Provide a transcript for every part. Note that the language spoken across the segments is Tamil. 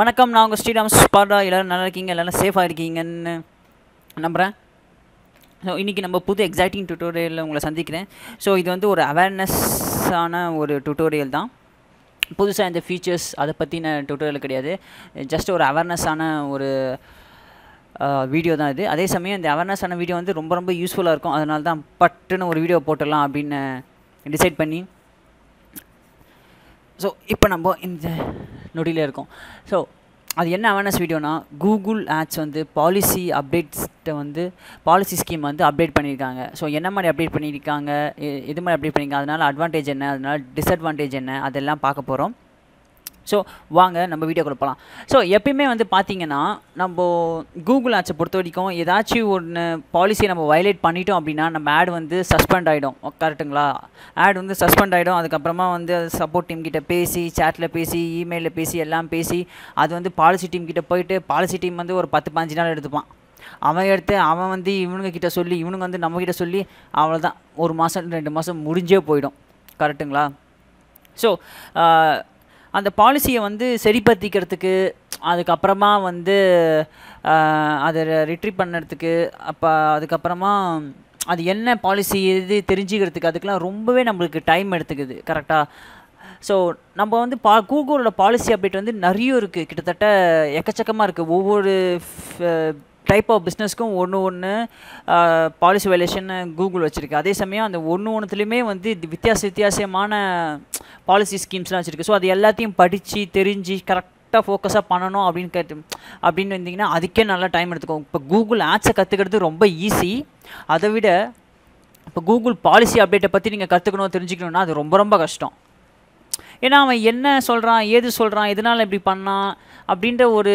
வணக்கம் நான் உங்கள் ஸ்ரீராம் ஸ்பாடா எல்லோரும் நல்லா இருக்கீங்க எல்லோரும் சேஃபாக இருக்கீங்கன்னு நம்புகிறேன் ஸோ இன்றைக்கி நம்ம புது எக்ஸைட்டிங் டுட்டோரியலில் உங்களை சந்திக்கிறேன் ஸோ இது வந்து ஒரு அவேர்னஸ்ஸான ஒரு டுட்டோரியல் தான் புதுசாக இந்த ஃபீச்சர்ஸ் அதை பற்றின டுட்டோரியல் கிடையாது ஜஸ்ட் ஒரு அவேர்னஸ்ஸான ஒரு வீடியோ தான் இது அதே சமயம் இந்த அவேர்னஸ்ஸான வீடியோ வந்து ரொம்ப ரொம்ப யூஸ்ஃபுல்லாக இருக்கும் அதனால தான் பட்டுன்னு ஒரு வீடியோ போட்டுடலாம் அப்படின்னு டிசைட் பண்ணி ஸோ இப்போ நம்ம இந்த நொடியில் இருக்கோம் ஸோ அது என்ன அவேர்னஸ் வீடியோனா கூகுள் ஆட்ஸ் வந்து பாலிசி அப்டேட்ஸ்கிட்ட வந்து பாலிசி ஸ்கீம் வந்து அப்டேட் பண்ணியிருக்காங்க ஸோ என்ன மாதிரி அப்டேட் பண்ணியிருக்காங்க எது மாதிரி அப்டேட் பண்ணியிருக்காங்க அதனால் அட்வான்டேஜ் என்ன அதனால் டிஸ்அட்வான்டேஜ் என்ன அதெல்லாம் பார்க்க போகிறோம் ஸோ வாங்க நம்ம வீடியோ கொடுப்பலாம் ஸோ எப்பயுமே வந்து பார்த்தீங்கன்னா நம்ம கூகுள் ஆட்ஸை பொறுத்த வரைக்கும் ஏதாச்சும் ஒன்று பாலிசியை நம்ம வயலேட் பண்ணிட்டோம் அப்படின்னா நம்ம ஆட் வந்து சஸ்பெண்ட் ஆகிடும் கரெக்டுங்களா ஆட் வந்து சஸ்பெண்ட் ஆகிடும் அதுக்கப்புறமா வந்து சப்போர்ட் டீம் கிட்ட பேசி சேட்டில் பேசி இமெயிலில் பேசி எல்லாம் பேசி அது வந்து பாலிசி டீம் கிட்ட போயிட்டு பாலிசி டீம் வந்து ஒரு பத்து பதினஞ்சு நாள் எடுத்துப்பான் அவன் எடுத்து அவன் வந்து இவனுங்க கிட்ட சொல்லி இவனுங்க வந்து நம்மக்கிட்ட சொல்லி அவ்வளோதான் ஒரு மாதம் ரெண்டு மாதம் முடிஞ்சே போயிடும் கரெக்டுங்களா ஸோ அந்த பாலிசியை வந்து சரிப்படுத்திக்கிறதுக்கு அதுக்கப்புறமா வந்து அதை ரிட்ரீவ் பண்ணுறதுக்கு அப்போ அதுக்கப்புறமா அது என்ன பாலிசி இது தெரிஞ்சுக்கிறதுக்கு அதுக்கெலாம் ரொம்பவே நம்மளுக்கு டைம் எடுத்துக்குது கரெக்டாக ஸோ நம்ம வந்து பா கூகுளோட பாலிசி அப்டேட் வந்து நிறைய இருக்குது கிட்டத்தட்ட எக்கச்சக்கமாக இருக்குது ஒவ்வொரு டைப் ஆஃப் பிஸ்னஸ்க்கும் ஒன்று ஒன்று பாலிசி வயலேஷன் கூகுள் வச்சுருக்கு அதே சமயம் அந்த ஒன்று ஒன்றுத்துலேயுமே வந்து வித்தியாச வித்தியாசமான பாலிசி ஸ்கீம்ஸ்லாம் வச்சுருக்கு ஸோ அது எல்லாத்தையும் படித்து தெரிஞ்சு கரெக்டாக ஃபோக்கஸாக பண்ணணும் அப்படின்னு கேட்டு அப்படின்னு வந்தீங்கன்னா அதுக்கே நல்லா டைம் எடுத்துக்கும் இப்போ கூகுள் ஆட்ஸை கற்றுக்கிறது ரொம்ப ஈஸி அதை விட இப்போ கூகுள் பாலிசி அப்டேட்டை பற்றி நீங்கள் கற்றுக்கணும் தெரிஞ்சுக்கணும்னா அது ரொம்ப ரொம்ப கஷ்டம் ஏன்னா அவன் என்ன சொல்கிறான் ஏது சொல்கிறான் எதனால் இப்படி பண்ணான் அப்படின்ற ஒரு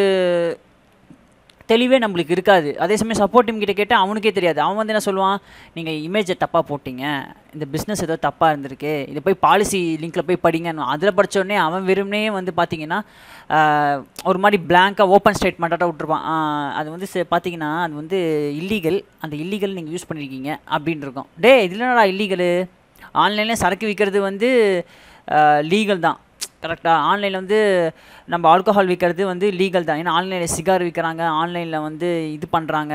தெளிவே நம்மளுக்கு இருக்காது அதே சமயம் சப்போர்ட் டீம் கிட்ட கேட்டால் அவனுக்கே தெரியாது அவன் வந்து என்ன சொல்லுவான் நீங்கள் இமேஜை தப்பாக போட்டிங்க இந்த பிஸ்னஸ் ஏதோ தப்பாக இருந்திருக்கு இதை போய் பாலிசி லிங்க்கில் போய் படிங்கன்னு அதில் படித்தோடனே அவன் வெறுமனே வந்து பார்த்தீங்கன்னா ஒரு மாதிரி பிளாங்காக ஓப்பன் ஸ்டேட்மெண்ட்டாக விட்டுருப்பான் அது வந்து பார்த்தீங்கன்னா அது வந்து இல்லீகல் அந்த இல்லீகல் நீங்கள் யூஸ் பண்ணியிருக்கீங்க அப்படின்னு இருக்கும் டே இதில் என்னடா இல்லீகலு ஆன்லைனில் சரக்கு விற்கிறது வந்து லீகல் தான் கரெக்டாக ஆன்லைனில் வந்து நம்ம ஆல்கஹால் விற்கிறது வந்து லீகல் தான் ஏன்னா ஆன்லைனில் சிகார் விற்கிறாங்க ஆன்லைனில் வந்து இது பண்ணுறாங்க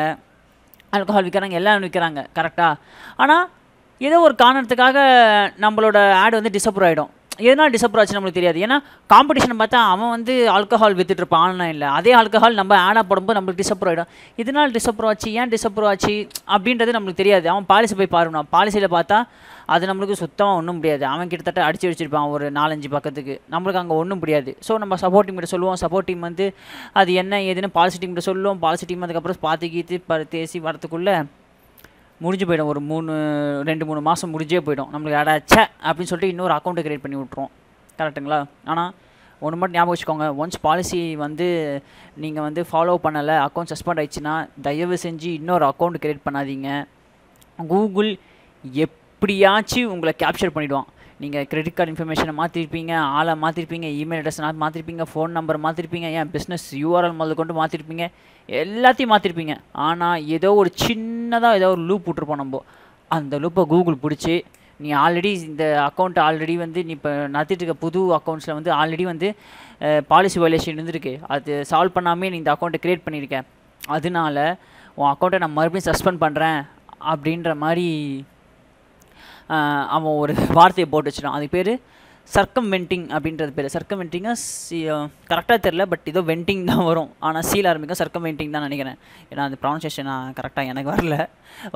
ஆல்கஹால் விற்கிறாங்க எல்லாம் விற்கிறாங்க கரெக்டாக ஆனால் ஏதோ ஒரு காரணத்துக்காக நம்மளோட ஆடு வந்து டிசப்ரூவ் ஆகிடும் எதனால் டிசப்டர் ஆச்சு நம்மளுக்கு தெரியாது ஏன்னா காம்படிஷன் பார்த்தா அவன் வந்து ஆல்கஹால் வித்துட்டு இருப்பான் ஆன்லைனில் அதே ஆல்கஹால் நம்ம ஆடாக போடும்போது நம்மளுக்கு டிசப்டர் ஆகிடும் இதனால் டிசப்டர் ஆச்சு ஏன் டிசப்ரோ ஆச்சு அப்படின்றது நம்மளுக்கு தெரியாது அவன் பாலிசி போய் பாருணும் பாலிசியில் பார்த்தா அது நம்மளுக்கு சுத்தமாக ஒன்றும் முடியாது அவன் கிட்டத்தட்ட அடிச்சு வச்சிருப்பான் ஒரு நாலஞ்சு பக்கத்துக்கு நம்மளுக்கு அங்கே ஒன்றும் முடியாது ஸோ நம்ம சப்போர்ட் டீம் கிட்ட சொல்லுவோம் சப்போர்ட் டீம் வந்து அது என்ன ஏதுன்னு பாலிசி டீம் கிட்ட சொல்லுவோம் பாலிசி டீம் அதுக்கப்புறம் பார்த்து கீத்து பேசி வரத்துக்குள்ளே முடிஞ்சு போயிடும் ஒரு மூணு ரெண்டு மூணு மாதம் முடிஞ்சே போயிடும் நம்மளுக்கு அடாச்ச அப்படின்னு சொல்லிட்டு இன்னொரு அக்கௌண்ட்டை க்ரியேட் பண்ணி விட்ருவோம் கரெக்டுங்களா ஆனால் ஒன்று மட்டும் ஞாபகம் வச்சுக்கோங்க ஒன்ஸ் பாலிசி வந்து நீங்கள் வந்து ஃபாலோ பண்ணலை அக்கௌண்ட் சஸ்பெண்ட் ஆயிடுச்சுன்னா தயவு செஞ்சு இன்னொரு அக்கௌண்ட் க்ரியேட் பண்ணாதீங்க கூகுள் எப்படியாச்சும் உங்களை கேப்சர் பண்ணிவிடுவான் நீங்கள் கிரெடிட் கார்டு இன்ஃபர்மேஷனை மாற்றிருப்பீங்க ஆளை மாற்றிருப்பீங்க இமெயில் அட்ரஸ் மாற்றிருப்பீங்க ஃபோன் நம்பர் மாற்றிருப்பீங்க ஏன் பிஸ்னஸ் யூஆர்எல் முதல் கொண்டு மாற்றிருப்பீங்க எல்லாத்தையும் மாற்றிருப்பீங்க ஆனால் ஏதோ ஒரு சின்னதாக ஏதோ ஒரு லூப் விட்டுருப்போம் நம்ம அந்த லூப்பை கூகுள் பிடிச்சி நீ ஆல்ரெடி இந்த அக்கௌண்ட் ஆல்ரெடி வந்து நீ இப்போ நடத்திட்டு இருக்க புது அக்கௌண்ட்ஸில் வந்து ஆல்ரெடி வந்து பாலிசி வயலேஷன் இருந்திருக்கு அது சால்வ் பண்ணாமே நீ இந்த அக்கௌண்ட்டை க்ரியேட் பண்ணியிருக்கேன் அதனால உன் அக்கௌண்ட்டை நான் மறுபடியும் சஸ்பெண்ட் பண்ணுறேன் அப்படின்ற மாதிரி அவன் ஒரு வார்த்தையை போட்டு வச்சிடான் அது பேர் சர்க்கம் வெண்டிங் அப்படின்றது பேர் சர்க்கம் வெண்டிங்காக சி கரெக்டாக தெரில பட் இதோ வெண்டிங் தான் வரும் ஆனால் சீல் ஆரம்பிக்கும் சர்க்கம் வெண்டிங் தான் நினைக்கிறேன் ஏன்னா அந்த ப்ரொனன்சேஷன் கரெக்டாக எனக்கு வரல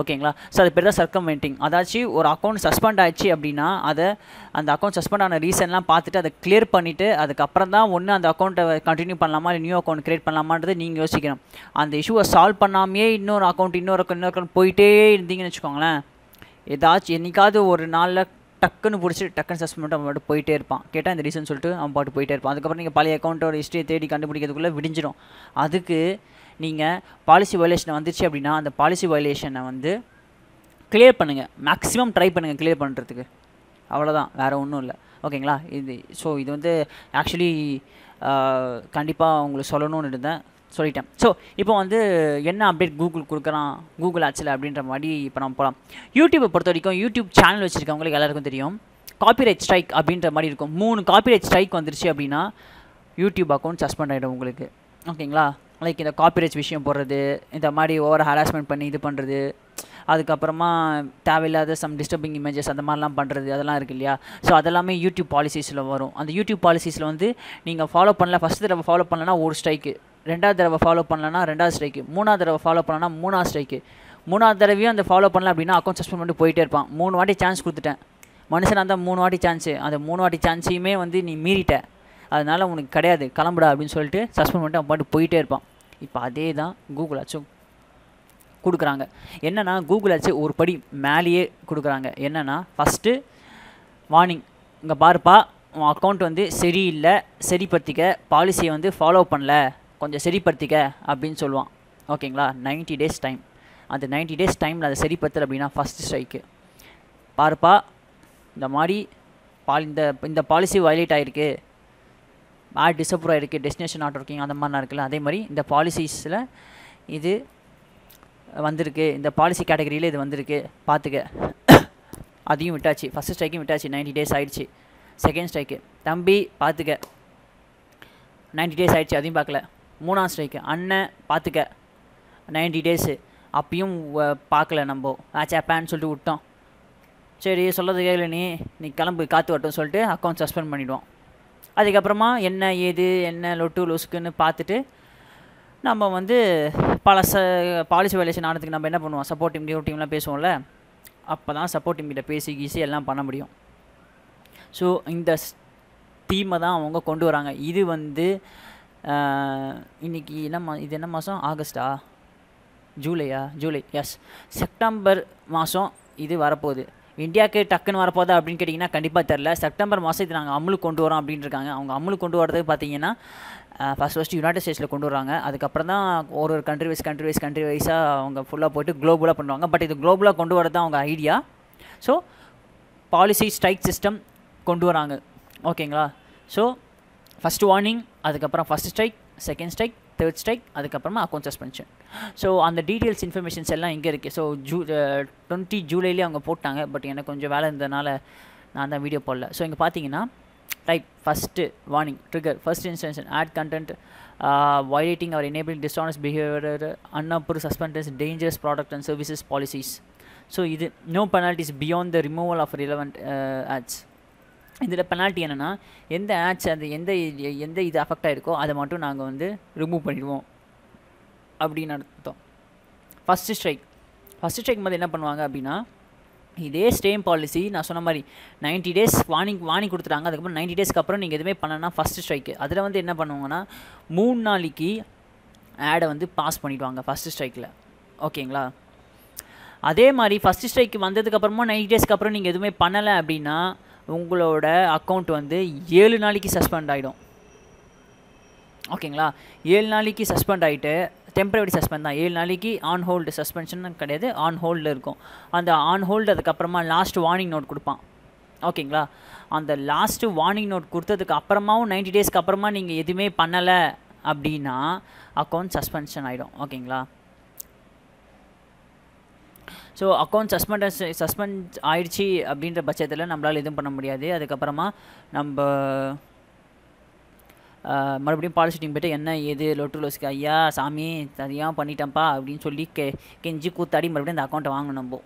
ஓகேங்களா ஸோ அது பேர் தான் சர்க்கம் வெண்டிங் அதாச்சும் ஒரு அக்கௌண்ட் சஸ்பெண்ட் ஆயிடுச்சு அப்படின்னா அதை அந்த அக்கௌண்ட் சஸ்பெண்ட் ஆன ரீசன்லாம் பார்த்துட்டு அதை கிளியர் பண்ணிவிட்டு அதுக்கப்புறம் தான் ஒன்று அந்த அக்கௌண்ட்டை கண்டினியூ பண்ணலாமா இல்லை நியூ அக்கௌண்ட் க்ரியேட் பண்ணலாமான்றது நீங்கள் யோசிக்கணும் அந்த இஷ்யூவை சால்வ் பண்ணாமையே இன்னொரு அக்கௌண்ட் இன்னொரு அக்கௌண்ட் இன்னொரு அக்கௌண்ட் போயிட்டே இருந்தீங்கன்னு வச்சுக்கோங்களேன் ஏதாச்சும் என்றைக்காவது ஒரு நாளில் டக்குன்னு பிடிச்சி டக்குன்னு சஸ்பெண்ட் பண்ணிட்டு அவன் பாட்டு போயிட்டே இருப்பான் கேட்டால் இந்த ரீசன் சொல்லிட்டு அவன் பாட்டு போயிட்டே இருப்பான் அதுக்கப்புறம் நீங்கள் பழைய அக்கௌண்ட்டோட ஹிஸ்ட்ரியை தேடி கண்டுபிடிக்கிறதுக்குள்ளே விடிஞ்சிடும் அதுக்கு நீங்கள் பாலிசி வயலேஷன் வந்துச்சு அப்படின்னா அந்த பாலிசி வயலேஷனை வந்து கிளியர் பண்ணுங்கள் மேக்ஸிமம் ட்ரை பண்ணுங்கள் கிளியர் பண்ணுறதுக்கு அவ்வளோதான் வேறு ஒன்றும் இல்லை ஓகேங்களா இது ஸோ இது வந்து ஆக்சுவலி கண்டிப்பாக உங்களுக்கு சொல்லணும்னு இருந்தேன் சொல்லிட்டேன் ஸோ இப்போ வந்து என்ன அப்டேட் கூகுள் கொடுக்குறான் கூகுள் ஆச்சில் அப்படின்ற மாதிரி இப்போ நம்ம போகலாம் யூடியூப்பை பொறுத்த வரைக்கும் யூடியூப் சேனல் வச்சுருக்கவங்களுக்கு எல்லாருக்கும் தெரியும் காப்பிரைட் ஸ்ட்ரைக் அப்படின்ற மாதிரி இருக்கும் மூணு காப்பிரைட் ஸ்ட்ரைக் வந்துருச்சு அப்படின்னா யூடியூப் அக்கௌண்ட் சஸ்பெண்ட் ஆகிடும் உங்களுக்கு ஓகேங்களா லைக் இந்த காப்பிரைட்ஸ் விஷயம் போடுறது இந்த மாதிரி ஓவர் ஹராஸ்மெண்ட் பண்ணி இது பண்ணுறது அதுக்கப்புறமா தேவையில்லாத சம் டிஸ்டர்பிங் இமேஜஸ் அந்த மாதிரிலாம் பண்ணுறது அதெல்லாம் இருக்குது இல்லையா ஸோ அதெல்லாமே யூடியூப் பாலிசிஸில் வரும் அந்த யூடியூப் பாலிசிஸில் வந்து நீங்கள் ஃபாலோ பண்ணல ஃபஸ்ட்டு தடவை ஃபாலோ பண்ணலன்னா ஒரு ஸ்ட்ரைக்கு ரெண்டாவது தடவை ஃபாலோ பண்ணலன்னா ரெண்டாவது ஸ்ட்ரைக்கு மூணாவது தடவை ஃபாலோ பண்ணலன்னா மூணாவது ஸ்ட்ரைக்கு மூணாவது தடவையும் அந்த ஃபாலோ பண்ணல அப்படின்னா அக்கௌண்ட் சஸ்பெண்ட் பண்ணி போயிட்டே இருப்பான் மூணு வாட்டி சான்ஸ் கொடுத்துட்டேன் மனுஷனாக இருந்தால் மூணு வாட்டி சான்ஸு அந்த மூணு வாட்டி சான்ஸையுமே வந்து நீ மீறிட்ட அதனால் உனக்கு கிடையாது கிளம்புடா அப்படின்னு சொல்லிட்டு சஸ்பெண்ட் பண்ணிட்டு அவன் பாட்டு போயிட்டே இருப்பான் இப்போ அதே தான் கூகுள் ஆச்சும் கொடுக்குறாங்க என்னென்னா கூகுள் ஆச்சு ஒரு படி மேலேயே கொடுக்குறாங்க என்னென்னா ஃபஸ்ட்டு வார்னிங் இங்கே பாருப்பா உன் அக்கௌண்ட் வந்து சரியில்லை சரிப்படுத்திக்க பாலிசியை வந்து ஃபாலோ பண்ணல கொஞ்சம் சரிப்படுத்திக்க அப்படின்னு சொல்லுவான் ஓகேங்களா நைன்ட்டி டேஸ் டைம் அந்த நைன்ட்டி டேஸ் டைமில் அதை சரிப்படுத்தல் அப்படின்னா ஃபஸ்ட் ஸ்ட்ரைக்கு பார்ப்பா இந்த மாதிரி பால் இந்த இந்த பாலிசி வயலேட் ஆகிருக்கு ஆட் டிசப்பர் ஆகிருக்கு டெஸ்டினேஷன் ஆட் ஒர்க்கிங் அந்த மாதிரிலாம் இருக்குல்ல அதே மாதிரி இந்த பாலிசிஸில் இது வந்திருக்கு இந்த பாலிசி கேட்டகரியில் இது வந்திருக்கு பார்த்துக்க அதையும் விட்டாச்சு ஃபஸ்ட் ஸ்ட்ரைக்கும் விட்டாச்சு நைன்ட்டி டேஸ் ஆகிடுச்சு செகண்ட் ஸ்ட்ரைக்கு தம்பி பார்த்துக்க நைன்ட்டி டேஸ் ஆகிடுச்சு அதையும் பார்க்கல மூணாம் ஸ்ட்ரைக்கு அண்ணன் பார்த்துக்க நைன்டி டேஸு அப்பயும் பார்க்கல நம்ம ஆ சேப்பான்னு சொல்லிட்டு விட்டோம் சரி சொல்கிறது கேட்கல நீ நீ கிளம்பு காற்று வரட்டும் சொல்லிட்டு அக்கௌண்ட் சஸ்பெண்ட் பண்ணிவிடுவோம் அதுக்கப்புறமா என்ன ஏது என்ன லொட்டு லொசுக்குன்னு பார்த்துட்டு நம்ம வந்து ச பாலிசி வேலேஷன் ஆனதுக்கு நம்ம என்ன பண்ணுவோம் சப்போர்ட் டீம் டியூ டீம்லாம் பேசுவோம்ல அப்போ தான் சப்போர்ட் டீம் கிட்ட பேசி கீசி எல்லாம் பண்ண முடியும் ஸோ இந்த தீமை தான் அவங்க கொண்டு வராங்க இது வந்து இன்றைக்கி என்ன இது என்ன மாதம் ஆகஸ்டா ஜூலையா ஜூலை எஸ் செப்டம்பர் மாதம் இது வரப்போகுது இந்தியாவுக்கு டக்குன்னு வரப்போதா அப்படின்னு கேட்டிங்கன்னா கண்டிப்பாக தெரில செப்டம்பர் மாதம் இது நாங்கள் அமுலுக்கு கொண்டு வரோம் அப்படின்னு இருக்காங்க அவங்க அமுலுக்கு கொண்டு வரது பார்த்தீங்கன்னா ஃபஸ்ட் ஃபஸ்ட்டு யுனைடெட் ஸ்டேட்ஸில் கொண்டு வராங்க அதுக்கப்புறம் தான் ஒரு ஒரு country wise country wise country வைஸாக அவங்க ஃபுல்லாக போய்ட்டு குளோபலாக பண்ணுவாங்க பட் இது குளோபலாக கொண்டு வரது தான் அவங்க idea so policy strike system கொண்டு வராங்க ஓகேங்களா ஸோ ஃபஸ்ட் வார்னிங் அதுக்கப்புறம் first strike second strike third strike அதுக்கப்புறமா அக்கௌண்ட் சஸ்பென்ஷன் ஸோ அந்த டீட்டெயில்ஸ் இன்ஃபர்மேஷன்ஸ் எல்லாம் இங்கே இருக்குது ஸோ ஜூ டுவெண்ட்டி uh, ஜூலைலேயே அவங்க போட்டாங்க பட் எனக்கு கொஞ்சம் வேலை இருந்ததுனால நான் தான் வீடியோ போடல ஸோ இங்கே பார்த்தீங்கன்னா right first warning trigger first instance ad content violating our enabling dishonest behaviour unapproved substances dangerous product and services policies so இது no penalties beyond the removal of relevant ads இதில் பெனால்ட்டி என்னென்னா எந்த ஆட்ச் அந்த எந்த எந்த இது அஃபெக்ட் ஆகிருக்கோ அதை மட்டும் நாங்கள் வந்து ரிமூவ் பண்ணிடுவோம் அப்படின்னு அர்த்தம் ஃபஸ்ட்டு ஸ்ட்ரைக் ஃபஸ்ட்டு ஸ்ட்ரைக் மாதிரி என்ன பண்ணுவாங்க அப்படின்னா இதே ஸ்டேம் பாலிசி நான் சொன்ன மாதிரி நைன்ட்டி டேஸ் வார்னிங் வார்னிங் கொடுத்துட்டாங்க அதுக்கப்புறம் நைன்ட்டி டேஸ்க்கு அப்புறம் நீங்கள் எதுவுமே பண்ணனா ஃபஸ்ட்டு ஸ்ட்ரைக்கு அதில் வந்து என்ன பண்ணுவாங்கன்னா மூணு நாளைக்கு ஆடை வந்து பாஸ் பண்ணிவிடுவாங்க ஃபஸ்ட்டு ஸ்ட்ரைக்கில் ஓகேங்களா அதே மாதிரி ஃபஸ்ட்டு ஸ்ட்ரைக்கு வந்ததுக்கப்புறமா நைன்ட்டி டேஸ்க்கு அப்புறம் நீங்கள் எதுவுமே பண்ணலை அப்படின்னா உங்களோட அக்கௌண்ட் வந்து ஏழு நாளைக்கு சஸ்பெண்ட் ஆகிடும் ஓகேங்களா ஏழு நாளைக்கு சஸ்பெண்ட் ஆகிட்டு டெம்பரவரி சஸ்பெண்ட் தான் ஏழு நாளைக்கு ஆன் ஹோல்டு சஸ்பென்ஷன் கிடையாது ஆன் ஹோல்டில் இருக்கும் அந்த ஆன் ஹோல்டு அதுக்கப்புறமா லாஸ்ட் வார்னிங் நோட் கொடுப்பான் ஓகேங்களா அந்த லாஸ்ட்டு வார்னிங் நோட் கொடுத்ததுக்கு அப்புறமாவும் நைன்டி டேஸ்க்கு அப்புறமா நீங்கள் எதுவுமே பண்ணலை அப்படின்னா அக்கௌண்ட் சஸ்பென்ஷன் ஆகிடும் ஓகேங்களா ஸோ அக்கௌண்ட் சஸ்பெண்ட் சஸ்பெண்ட் ஆயிடுச்சு அப்படின்ற பட்சத்தில் நம்மளால் எதுவும் பண்ண முடியாது அதுக்கப்புறமா நம்ம மறுபடியும் பாலிசிட்டிங் போய்ட்டு என்ன ஏது லொட்டு லோஸ்க்கு ஐயா சாமி தனியாக பண்ணிட்டேன்ப்பா அப்படின்னு சொல்லி கெ கெஞ்சி கூத்தாடி மறுபடியும் அந்த அக்கௌண்ட்டை வாங்கணும் நம்ம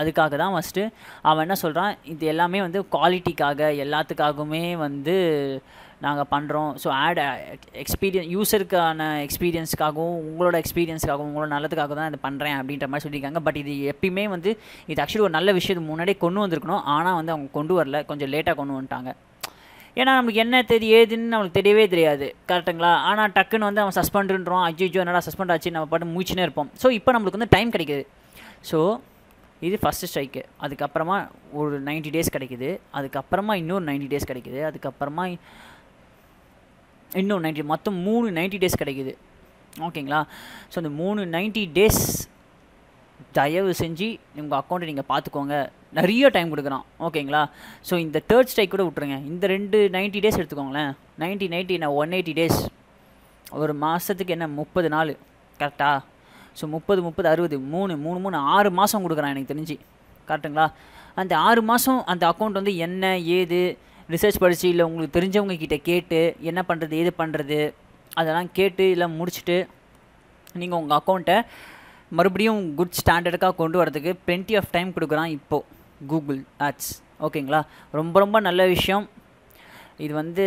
அதுக்காக தான் ஃபஸ்ட்டு அவன் என்ன சொல்கிறான் இது எல்லாமே வந்து குவாலிட்டிக்காக எல்லாத்துக்காகவுமே வந்து நாங்கள் பண்ணுறோம் ஸோ ஆட் எக்ஸ்பீரியன்ஸ் யூஸருக்கான எக்ஸ்பீரியன்ஸ்க்காகவும் உங்களோட எக்ஸ்பீரியன்ஸ்க்காகவும் உங்களோட நல்லதுக்காக தான் இதை பண்ணுறேன் அப்படின்ற மாதிரி சொல்லியிருக்காங்க பட் இது எப்பயுமே வந்து இது ஆக்சுவலி ஒரு நல்ல விஷயம் முன்னாடியே கொண்டு வந்திருக்கணும் ஆனால் வந்து அவங்க கொண்டு வரல கொஞ்சம் லேட்டாக கொண்டு வந்துட்டாங்க ஏன்னா நமக்கு என்ன தெரியுதுன்னு ஏதுன்னு நம்மளுக்கு தெரியவே தெரியாது கரெக்டுங்களா ஆனால் டக்குன்னு வந்து அவன் சஸ்பெண்டுன்றோம் அஜிஜோ என்னடா சஸ்பெண்ட் ஆச்சு நம்ம பாட்டு மூச்சுனே இருப்போம் ஸோ இப்போ நம்மளுக்கு வந்து டைம் கிடைக்கிது ஸோ இது ஃபஸ்ட்டு ஸ்ட்ரைக்கு அதுக்கப்புறமா ஒரு நைன்ட்டி டேஸ் கிடைக்கிது அதுக்கப்புறமா இன்னொரு நைன்ட்டி டேஸ் கிடைக்கிது அதுக்கப்புறமா இன்னும் நைன்டி மொத்தம் மூணு நைன்ட்டி டேஸ் கிடைக்குது ஓகேங்களா ஸோ அந்த மூணு நைன்ட்டி டேஸ் தயவு செஞ்சு உங்கள் அக்கௌண்ட்டை நீங்கள் பார்த்துக்கோங்க நிறைய டைம் கொடுக்குறான் ஓகேங்களா ஸோ இந்த தேர்ட் ஸ்ட்ரைக் கூட விட்ருங்க இந்த ரெண்டு நைன்ட்டி டேஸ் எடுத்துக்கோங்களேன் நைன்ட்டி நைன்ட்டி நான் ஒன் எயிட்டி டேஸ் ஒரு மாதத்துக்கு என்ன முப்பது நாள் கரெக்டாக ஸோ முப்பது முப்பது அறுபது மூணு மூணு மூணு ஆறு மாதம் கொடுக்குறான் எனக்கு தெரிஞ்சு கரெக்டுங்களா அந்த ஆறு மாதம் அந்த அக்கௌண்ட் வந்து என்ன ஏது ரிசர்ச் படித்து இல்லை உங்களுக்கு தெரிஞ்சவங்க கிட்டே கேட்டு என்ன பண்ணுறது ஏது பண்ணுறது அதெல்லாம் கேட்டு இல்லை முடிச்சுட்டு நீங்கள் உங்கள் அக்கௌண்ட்டை மறுபடியும் குட் ஸ்டாண்டர்டுக்காக கொண்டு வரதுக்கு பிளென்டி ஆஃப் டைம் கொடுக்குறான் இப்போது கூகுள் ஆட்ஸ் ஓகேங்களா ரொம்ப ரொம்ப நல்ல விஷயம் இது வந்து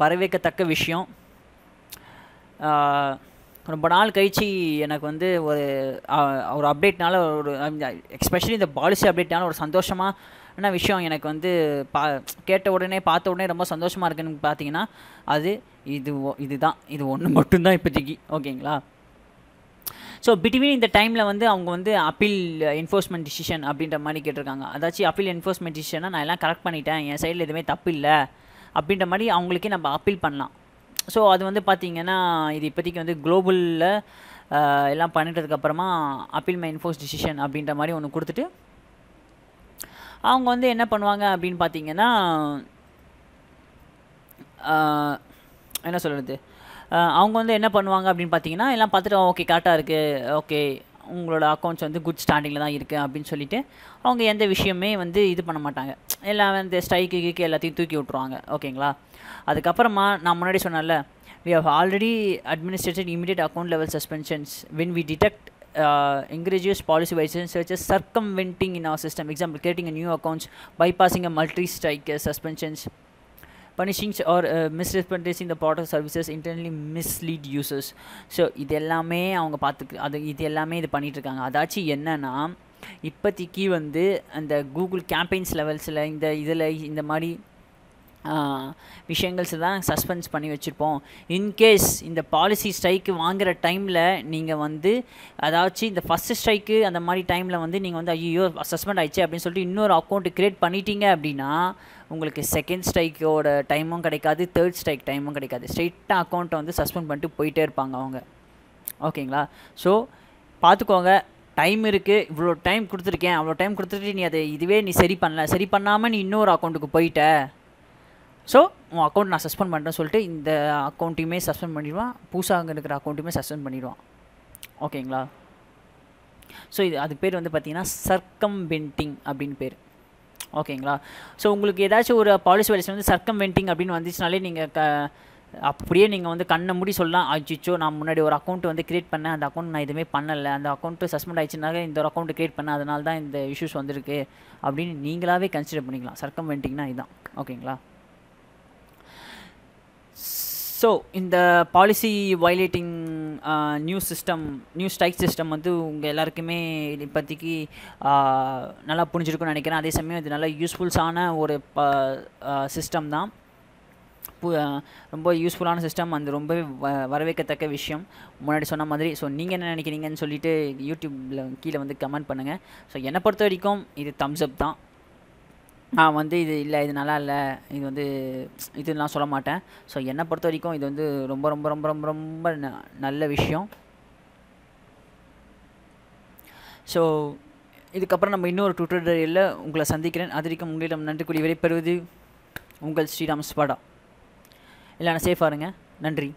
வரவேற்கத்தக்க விஷயம் ரொம்ப நாள் கழித்து எனக்கு வந்து ஒரு ஒரு அப்டேட்னால ஒரு எக்ஸ்பெஷலி இந்த பாலிசி அப்டேட்னால ஒரு சந்தோஷமாக என்ன விஷயம் எனக்கு வந்து பா கேட்ட உடனே பார்த்த உடனே ரொம்ப சந்தோஷமாக இருக்குன்னு பார்த்தீங்கன்னா அது இது இதுதான் இது ஒன்று மட்டும்தான் இப்போதைக்கு ஓகேங்களா ஸோ பிட்வீன் இந்த டைமில் வந்து அவங்க வந்து அப்பீல் என்ஃபோர்ஸ்மெண்ட் டிசிஷன் அப்படின்ற மாதிரி கேட்டிருக்காங்க அதாச்சும் அப்பீல் என்ஃபோர்ஸ்மெண்ட் டிசிஷனை நான் எல்லாம் கரெக்ட் பண்ணிட்டேன் என் சைடில் எதுவுமே தப்பு இல்லை அப்படின்ற மாதிரி அவங்களுக்கே நம்ம அப்பீல் பண்ணலாம் ஸோ அது வந்து பார்த்திங்கன்னா இது இப்போதைக்கு வந்து குளோபலில் எல்லாம் பண்ணிட்டதுக்கப்புறமா அப்பீல் மை என்ஃபோர்ஸ் டிசிஷன் அப்படின்ற மாதிரி ஒன்று கொடுத்துட்டு அவங்க வந்து என்ன பண்ணுவாங்க அப்படின்னு பார்த்தீங்கன்னா என்ன சொல்கிறது அவங்க வந்து என்ன பண்ணுவாங்க அப்படின்னு பார்த்தீங்கன்னா எல்லாம் பார்த்துட்டு ஓகே கரெக்டாக இருக்குது ஓகே உங்களோட அக்கௌண்ட்ஸ் வந்து குட் ஸ்டாண்டிங்கில் தான் இருக்குது அப்படின்னு சொல்லிட்டு அவங்க எந்த விஷயமே வந்து இது பண்ண மாட்டாங்க எல்லாம் வந்து ஸ்ட்ரைக்கு கீக்கு எல்லாத்தையும் தூக்கி விட்ருவாங்க ஓகேங்களா அதுக்கப்புறமா நான் முன்னாடி சொன்னேன்ல we have already administrated immediate account level suspensions when we detect uh, egregious policy violations such as circumventing in our system, example creating a new accounts, bypassing a multi-strike uh, suspensions, punishing or misrepresenting the product services internally mislead users so இது எல்லாமே அவங்க பார்த்துக்கு அது இது எல்லாமே இது பண்ணிகிட்ருக்காங்க அதாச்சும் என்னென்னா இப்போதைக்கு வந்து அந்த கூகுள் கேம்பெயின்ஸ் லெவல்ஸில் இந்த இதில் இந்த மாதிரி விஷயங்கள்ஸ் தான் சஸ்பென்ஸ் பண்ணி வச்சுருப்போம் இன்கேஸ் இந்த பாலிசி ஸ்ட்ரைக்கு வாங்குகிற டைமில் நீங்கள் வந்து அதாச்சு இந்த ஃபஸ்ட்டு ஸ்ட்ரைக்கு அந்த மாதிரி டைமில் வந்து நீங்கள் வந்து ஐயோ சஸ்பெண்ட் ஆயிடுச்சு அப்படின்னு சொல்லிட்டு இன்னொரு அக்கௌண்ட் க்ரியேட் பண்ணிட்டீங்க அப்படின்னா உங்களுக்கு செகண்ட் ஸ்ட்ரைக்கோட டைமும் கிடைக்காது தேர்ட் ஸ்ட்ரைக் டைமும் கிடைக்காது ஸ்ட்ரெயிட்டாக அக்கௌண்ட்டை வந்து சஸ்பெண்ட் பண்ணிட்டு போயிட்டே இருப்பாங்க அவங்க ஓகேங்களா ஸோ பார்த்துக்கோங்க டைம் இருக்குது இவ்வளோ டைம் கொடுத்துருக்கேன் அவ்வளோ டைம் கொடுத்துட்டு நீ அதை இதுவே நீ சரி பண்ணல சரி பண்ணாமல் நீ இன்னொரு அக்கௌண்ட்டுக்கு போயிட்ட ஸோ உன் அக்கௌண்ட் நான் சஸ்பெண்ட் பண்ணுறேன்னு சொல்லிட்டு இந்த அக்கௌண்ட்டையுமே சஸ்பெண்ட் பண்ணிடுவான் பூசாங்க இருக்கிற அக்கௌண்ட்டையுமே சஸ்பெண்ட் பண்ணிடுவான் ஓகேங்களா ஸோ இது அது பேர் வந்து பார்த்திங்கன்னா சர்க்கம்வென்ட்டிங் அப்படின்னு பேர் ஓகேங்களா ஸோ உங்களுக்கு ஏதாச்சும் ஒரு பாலிசி வயசு வந்து சர்க்கம் வெண்டிங் அப்படின்னு வந்துச்சுனாலே நீங்கள் க அப்படியே நீங்கள் வந்து கண்ணை முடி சொல்லலாம் அஜிச்சோ நான் முன்னாடி ஒரு அக்கௌண்ட்டு வந்து க்ரியேட் பண்ணேன் அந்த அக்கௌண்ட் நான் எதுவுமே பண்ணலை அந்த அக்கௌண்ட்டு சஸ்பெண்ட் ஆயிடுச்சுனாக்க இந்த ஒரு அக்கௌண்ட்டு க்ரியேட் பண்ணேன் அதனால தான் இந்த இஷ்யூஸ் வந்திருக்கு அப்படின்னு நீங்களாகவே கன்சிடர் பண்ணிக்கலாம் சர்க்கம் வெண்டிங்னா இதுதான் ஓகேங்களா ஸோ இந்த policy violating new system new strike system வந்து உங்கள் எல்லாருக்குமே இப்போதைக்கு uh, நல்லா புரிஞ்சிருக்குன்னு நினைக்கிறேன் அதே சமயம் இது நல்லா யூஸ்ஃபுல்ஸான ஒரு ப சிஸ்டம் uh, தான் uh, ரொம்ப யூஸ்ஃபுல்லான சிஸ்டம் அது ரொம்ப வரவேற்கத்தக்க விஷயம் முன்னாடி சொன்ன மாதிரி ஸோ நீங்கள் என்ன நினைக்கிறீங்கன்னு சொல்லிட்டு யூடியூப்பில் கீழே வந்து கமெண்ட் பண்ணுங்கள் ஸோ என்னை பொறுத்த வரைக்கும் இது தம்ஸ் அப் தான் நான் வந்து இது இல்லை இது நல்லா இல்லை இது வந்து இதுலாம் சொல்ல மாட்டேன் ஸோ என்னை பொறுத்த வரைக்கும் இது வந்து ரொம்ப ரொம்ப ரொம்ப ரொம்ப ரொம்ப நல்ல விஷயம் ஸோ இதுக்கப்புறம் நம்ம இன்னொரு டுட்டோரியலில் உங்களை சந்திக்கிறேன் அது வரைக்கும் உங்களிடம் நன்றி கூடிய விடைபெறுவது உங்கள் ஸ்ரீராம் ஸ்பாடா இல்லை நான் சேஃபாக இருங்க நன்றி